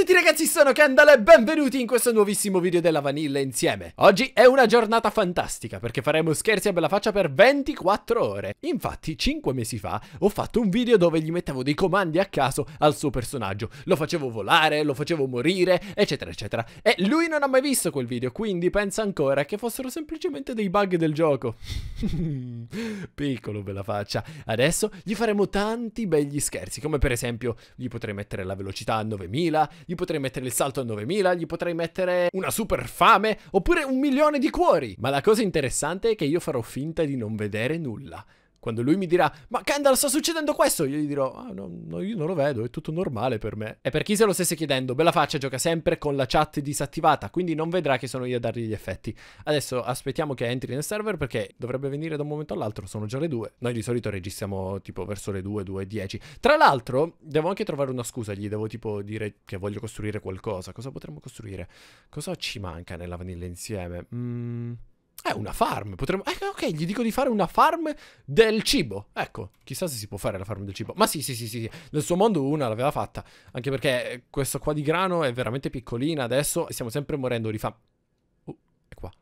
tutti ragazzi, sono Kendall e benvenuti in questo nuovissimo video della Vanilla insieme. Oggi è una giornata fantastica perché faremo scherzi a bella faccia per 24 ore. Infatti, 5 mesi fa ho fatto un video dove gli mettevo dei comandi a caso al suo personaggio. Lo facevo volare, lo facevo morire, eccetera eccetera. E lui non ha mai visto quel video, quindi pensa ancora che fossero semplicemente dei bug del gioco. Piccolo bella faccia. Adesso gli faremo tanti begli scherzi, come per esempio gli potrei mettere la velocità a 9000, gli potrei mettere il salto a 9000, gli potrei mettere una super fame, oppure un milione di cuori. Ma la cosa interessante è che io farò finta di non vedere nulla. Quando lui mi dirà, ma Kendall sta succedendo questo, io gli dirò, ah no, no, io non lo vedo, è tutto normale per me. E per chi se lo stesse chiedendo, Bella Faccia gioca sempre con la chat disattivata, quindi non vedrà che sono io a dargli gli effetti. Adesso aspettiamo che entri nel server perché dovrebbe venire da un momento all'altro, sono già le 2. Noi di solito registriamo tipo verso le 2, 2 10. Tra l'altro, devo anche trovare una scusa, gli devo tipo dire che voglio costruire qualcosa. Cosa potremmo costruire? Cosa ci manca nella vanilla insieme? Mmm... È eh, una farm, potremmo... Eh, ok, gli dico di fare una farm del cibo. Ecco, chissà se si può fare la farm del cibo. Ma sì, sì, sì, sì, nel suo mondo una l'aveva fatta. Anche perché eh, questo qua di grano è veramente piccolina adesso e stiamo sempre morendo di fa... Oh, è qua.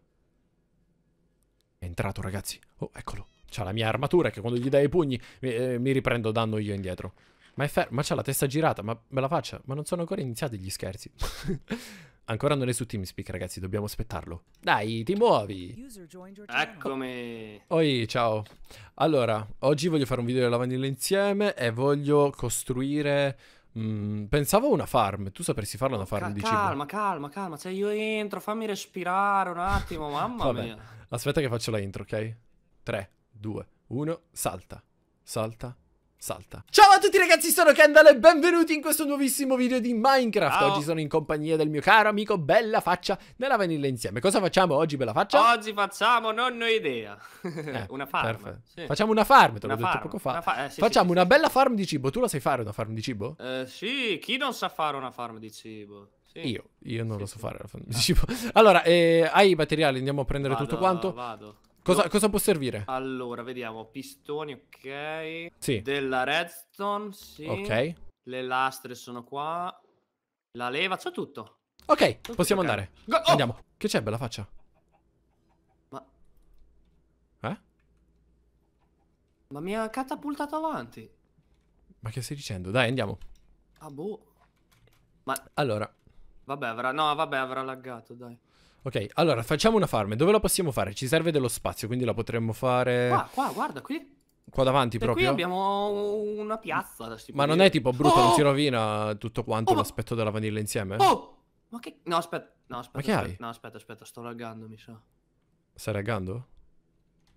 È entrato, ragazzi. Oh, eccolo. C'ha la mia armatura che quando gli dai i pugni mi, eh, mi riprendo danno io indietro. Ma è fermo, ma c'ha la testa girata, ma me la faccia. Ma non sono ancora iniziati gli scherzi. Ancora non è su TeamSpeak, ragazzi, dobbiamo aspettarlo. Dai, ti muovi! Eccomi! Oi, ciao. Allora, oggi voglio fare un video della lavandina insieme e voglio costruire... Mh, mm, pensavo una farm, tu sapresti farla una farm Cal- di cibo. Calma, calma, calma, cioè io entro, fammi respirare un attimo, mamma Vabbè. mia. Aspetta che faccio la intro, ok? 3, 2, 1, salta, salta, salta. Ciao a tutti ragazzi, sono Kendall e benvenuti in questo nuovissimo video di Minecraft. Ciao. Oggi sono in compagnia del mio caro amico Bella Faccia nella vanilla insieme. Cosa facciamo oggi, Bella Faccia? Oggi facciamo, non ho idea. Eh, una farm. Sì. Facciamo una farm, te l'ho detto farm, poco fa. Una eh, sì, facciamo sì, una bella farm di cibo. Tu la sai fare una farm di cibo? Eh, sì, chi non sa fare una farm di cibo? Io, io non lo so fare la farm di cibo. Allora, eh, hai i materiali, andiamo a prendere vado, tutto quanto. Vado. Cosa, cosa, può servire? Allora, vediamo. Pistoni, ok. Sì. Della redstone, sì. Ok. Le lastre sono qua. La leva, c'è tutto. Ok, tutto possiamo okay. andare. Go oh! Andiamo. Che c'è, bella faccia? Ma... Eh? Ma mi ha catapultato avanti. Ma che stai dicendo? Dai, andiamo. Ah, boh. Ma... Allora. Vabbè, avrà... No, vabbè, avrà laggato, dai. Ok, allora facciamo una farm. Dove la possiamo fare? Ci serve dello spazio, quindi la potremmo fare... Qua, qua, guarda, qui. Qua davanti e proprio? qui abbiamo una piazza. Ma dire. non è tipo brutto, oh! non si oh! rovina tutto quanto oh! l'aspetto della vaniglia insieme? Oh! Ma che... No, aspetta. No, aspetta. Ma che aspetta. hai? No, aspetta, aspetta, sto laggando, mi sa. So. Stai laggando?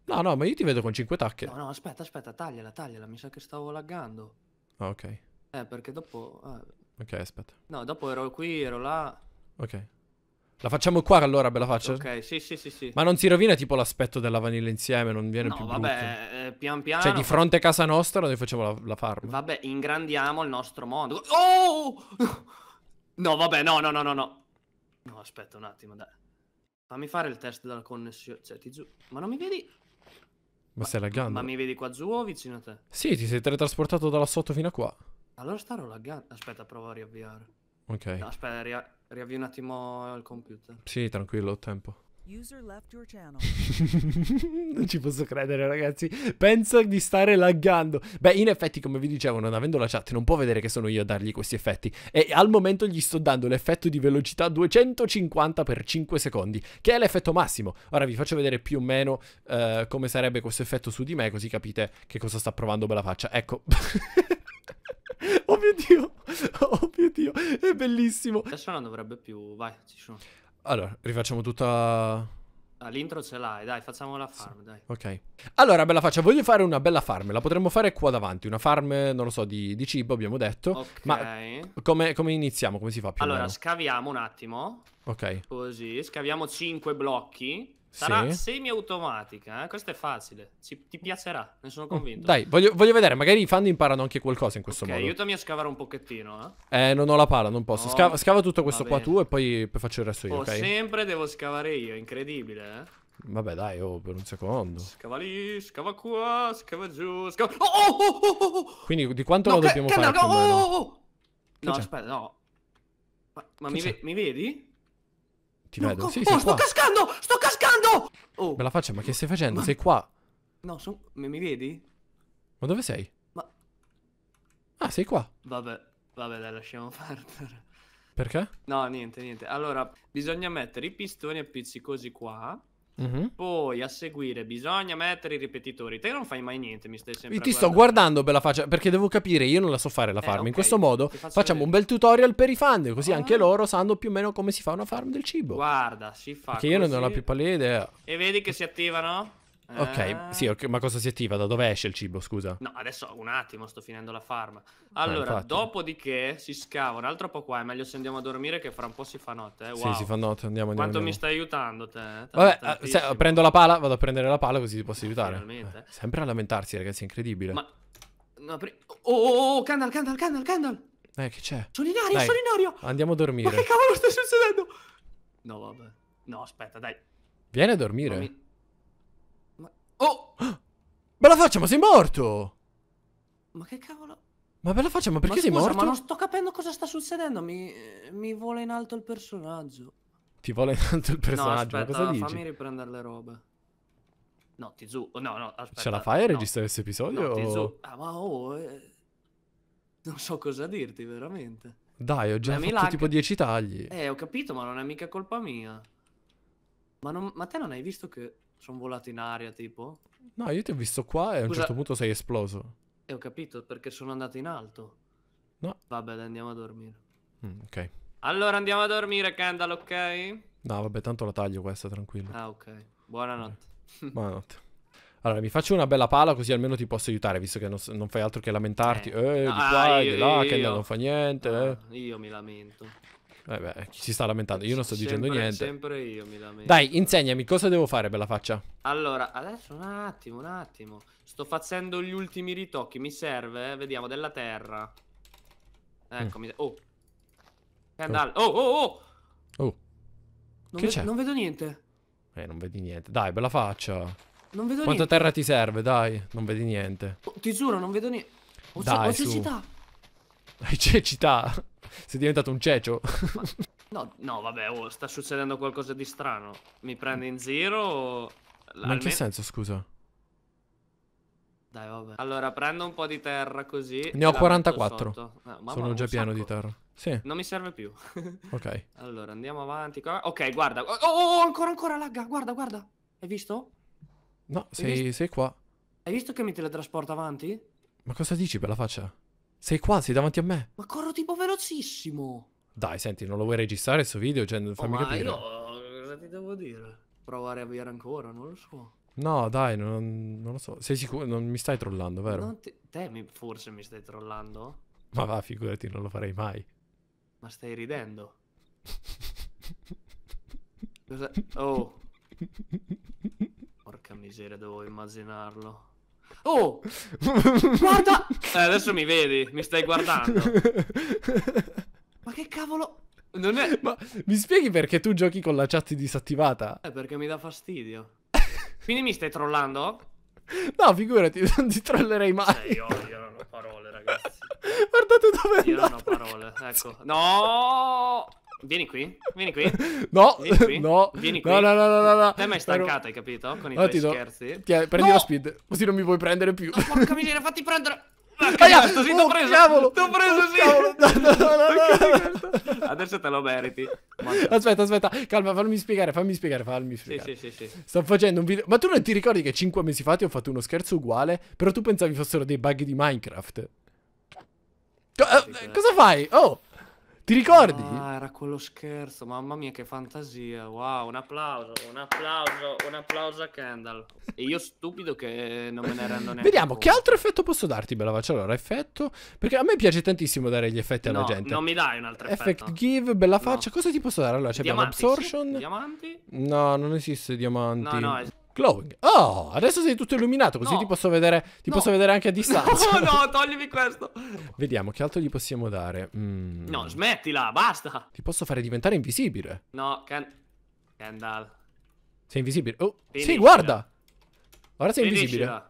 No, no, ma io ti vedo con 5 tacche. No, no, aspetta, aspetta, tagliala, tagliala. Mi sa che stavo laggando. Ah, ok. Eh, perché dopo... Eh. Ok, aspetta. No, dopo ero qui, ero là. Ok. La facciamo qua allora, bella faccia? Ok, sì, sì, sì, sì. Ma non si rovina tipo l'aspetto della vaniglia insieme, non viene no, più vabbè, brutto. Eh, eh, pian piano... Cioè, di fronte a casa nostra noi facciamo la, la farm. Vabbè, ingrandiamo il nostro mondo. Oh! No, vabbè, no, no, no, no, no. No, aspetta un attimo, dai. Fammi fare il test della connessione. Cioè, ti giù. Ma non mi vedi? Ma, ma stai laggando. Ma mi vedi qua giù o vicino a te? Sì, ti sei teletrasportato da là sotto fino a qua. Allora starò laggando. Aspetta, provo a riavviare. Ok. No, aspetta, riavviare. Riavvi un attimo il computer. Sì, tranquillo, ho tempo. non ci posso credere, ragazzi. Pensa di stare laggando. Beh, in effetti, come vi dicevo, non avendo la chat, non può vedere che sono io a dargli questi effetti. E al momento gli sto dando l'effetto di velocità 250 per 5 secondi, che è l'effetto massimo. Ora vi faccio vedere più o meno uh, come sarebbe questo effetto su di me, così capite che cosa sta provando bella faccia. Ecco. Oh mio Dio, oh mio Dio, è bellissimo. Adesso non dovrebbe più, vai, ci sono. Allora, rifacciamo tutta... Ah, l'intro ce l'hai, dai, facciamo la farm, sì. dai. Ok. Allora, bella faccia, voglio fare una bella farm. La potremmo fare qua davanti, una farm, non lo so, di, di cibo, abbiamo detto. Ok. Ma come, come iniziamo? Come si fa più Allora, scaviamo un attimo. Ok. Così, scaviamo 5 blocchi. Sarà sì. semi-automatica, eh? questo è facile, Ci, ti piacerà, ne sono oh, convinto. Dai, voglio, voglio, vedere, magari i fan imparano anche qualcosa in questo okay, modo. Ok, aiutami a scavare un pochettino. Eh, eh non ho la pala, non posso. No. Scava, oh, scava, tutto questo qua tu e poi, faccio il resto io, oh, ok? sempre devo scavare io, incredibile, eh? Vabbè dai, oh, per un secondo. Scava lì, scava qua, scava giù, scava... Oh, oh, oh, oh, oh! oh Quindi di quanto no, lo dobbiamo fare? Oh, oh, oh! No, aspetta, no. Ma, ma mi, mi vedi? Ti no, vedo. Sì, oh, sto cascando! Sto cascando! Oh. Bella faccia, ma che stai facendo? Ma... Sei qua. No, son... mi vedi? Ma dove sei? Ma... Ah, sei qua. Vabbè, vabbè, dai, lasciamo perdere. Perché? No, niente, niente. Allora, bisogna mettere i pistoni appiccicosi qua. Mm-hmm. Poi a seguire bisogna mettere i ripetitori. Te non fai mai niente, mi stai sempre. Io ti sto guardando per la faccia perché devo capire, io non la so fare la eh, farm. Okay. In questo modo facciamo vedere. un bel tutorial per i fan, così ah. anche loro sanno più o meno come si fa una farm del cibo. Guarda, si fa. Perché così. io non ho la più pallida idea. E vedi che si attivano? Ok, eh. sì, okay, ma cosa si attiva? Da dove esce il cibo, scusa? No, adesso un attimo, sto finendo la farma. Ah, allora, eh, dopodiché si scava un altro po' qua, è meglio se andiamo a dormire che fra un po' si fa notte, eh? Wow. Sì, si fa notte, andiamo, a dormire. Quanto andiamo. mi stai aiutando te? Eh? Tanto Vabbè, ah, se, prendo la pala, vado a prendere la pala così ti posso eh, aiutare. Eh, sempre a lamentarsi, ragazzi, è incredibile. Ma... No, pre... oh, oh, oh, Candal, oh, Candal, Candal, Candal! Eh, che c'è? Solinario, dai, solinario! Andiamo a dormire. Ma che cavolo sta succedendo? No, vabbè. No, aspetta, dai. Vieni a dormire. Dormi... Oh! la faccia, ma sei morto! Ma che cavolo? Ma bella faccia, ma perché ma scusa, sei morto? Ma non sto capendo cosa sta succedendo. Mi, mi vola in alto il personaggio. Ti vuole in alto il personaggio? No, aspetta, cosa dici? fammi riprendere le robe. No, Tizu. Oh, no, no, aspetta. Ce la fai a registrare questo no. episodio? No, Tizu. Ah, ma oh. Eh... Non so cosa dirti, veramente. Dai, ho già Beh, fatto tipo 10 tagli. Eh, ho capito, ma non è mica colpa mia. Ma, non... ma te non hai visto che sono volato in aria, tipo. No, io ti ho visto qua e Scusa... a un certo punto sei esploso. E eh, ho capito, perché sono andato in alto. No. Vabbè, andiamo a dormire. Mm, ok. Allora andiamo a dormire, Kendall, ok? No, vabbè, tanto la taglio questa, tranquillo. Ah, ok. Buonanotte. Okay. Buonanotte. Allora, mi faccio una bella pala così almeno ti posso aiutare, visto che non, non fai altro che lamentarti. Eh, eh di qua, io, ah, di là, io, che io. non fa niente. Eh. Ah, eh. Io mi lamento. Vabbè, eh chi si sta lamentando? Io non sto sempre, dicendo niente. Sempre io mi lamento. Dai, insegnami cosa devo fare, bella faccia. Allora, adesso un attimo, un attimo. Sto facendo gli ultimi ritocchi. Mi serve, eh? vediamo, della terra. Eccomi. Mm. Oh. Scandalo. Oh. oh, oh, oh. Oh. Non, che ve c'è? non vedo niente. Eh, non vedi niente. Dai, bella faccia. Non vedo Quanta niente. Quanta terra ti serve, dai. Non vedi niente. Oh, ti giuro, non vedo niente. Ho, dai, ho cecità. Hai cecità. Sei diventato un cecio? Ma... No, no, vabbè, oh, sta succedendo qualcosa di strano. Mi prende in zero. o... Ma in che senso, scusa? Dai, vabbè. Allora, prendo un po' di terra così. Ne ho 44. Ah, eh, Sono già pieno di terra. Sì. Non mi serve più. ok. Allora, andiamo avanti. Ok, guarda. Oh, oh, oh, ancora, ancora, lagga. Guarda, guarda. Hai visto? No, Hai sei, visto? sei qua. Hai visto che mi teletrasporta avanti? Ma cosa dici per la faccia? Sei quasi davanti a me. Ma corro tipo velocissimo. Dai, senti, non lo vuoi registrare questo video? Cioè, oh, fammi ma capire. io cosa ti devo dire? Provare a avviare ancora, non lo so. No, dai, non, non, lo so. Sei sicuro? Non mi stai trollando, vero? Non ti, te mi, forse mi stai trollando? Ma va, figurati, non lo farei mai. Ma stai ridendo? cosa... Oh. Porca miseria, devo immaginarlo. Oh, guarda! Eh, adesso mi vedi, mi stai guardando. Ma che cavolo... Non è... Ma mi spieghi perché tu giochi con la chat disattivata? È eh, perché mi dà fastidio. Quindi mi stai trollando? No, figurati, non ti trollerei mai. Eh, io, io non ho parole, ragazzi. Guardate dove è Io non ho parole, ecco. No! Vieni qui, vieni qui. No, vieni qui. no, vieni qui. No, no, no, no, no, no. Te mai stancata, hai capito? Con i no, tuoi do... scherzi. Ti, prendi no! la speed, così non mi vuoi prendere più. Oh, porca miseria, fatti prendere. Porca Aia, ah, cazzo, sì, oh, t'ho preso. Cavolo, t'ho preso, oh, sì. No, no, Adesso te lo meriti. Madonna. Aspetta, aspetta, calma, fammi spiegare, fammi spiegare, fammi spiegare. Sì, sì, sì, Sto facendo un video. Ma tu non ti ricordi che 5 mesi fa ti ho fatto uno scherzo uguale, però tu pensavi fossero dei bug di Minecraft? Co eh, cosa fai? Oh! Ti ricordi? Ah, era quello scherzo, mamma mia che fantasia. Wow, un applauso, un applauso, un applauso a Kendall. E io stupido che non me ne rendo neanche. Vediamo, che altro effetto posso darti, bella faccia? Allora, effetto, perché a me piace tantissimo dare gli effetti no, alla gente. No, non mi dai un altro effetto. Effect give, bella faccia, no. cosa ti posso dare? Allora, c'è abbiamo absorption. Sì? Diamanti? No, non esiste diamanti. No, no, esiste. Glowing. Oh, adesso sei tutto illuminato, così no. ti, posso vedere, ti no. posso vedere anche a distanza. No, no, toglimi questo. Vediamo che altro gli possiamo dare. Mm. No, smettila, basta. Ti posso fare diventare invisibile. No, can... Kendall. Sei invisibile. Oh, Finiscila. sì, guarda. Ora sei invisibile.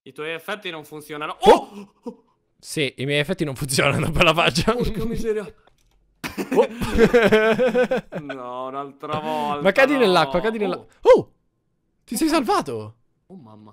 I tuoi effetti non funzionano. Oh! oh! Sì, i miei effetti non funzionano per la faccia. Porca miseria. Oh. no, un'altra volta. Ma cadi no. nell'acqua, cadi nell'acqua. oh! oh! Ti sei salvato? Oh mamma. Ma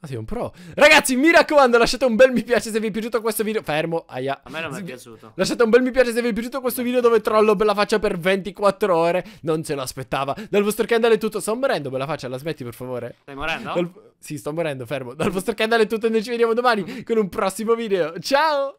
ah, sei un pro. Ragazzi, mi raccomando, lasciate un bel mi piace se vi è piaciuto questo video. Fermo, aia. A me non mi è piaciuto. Lasciate un bel mi piace se vi è piaciuto questo video dove trollo bella faccia per 24 ore. Non se l'aspettava. Dal vostro candle è tutto. Sto morendo, bella faccia, la smetti per favore. Stai morendo? Dal... Sì, sto morendo, fermo. Dal vostro candle è tutto e noi ci vediamo domani con un prossimo video. Ciao!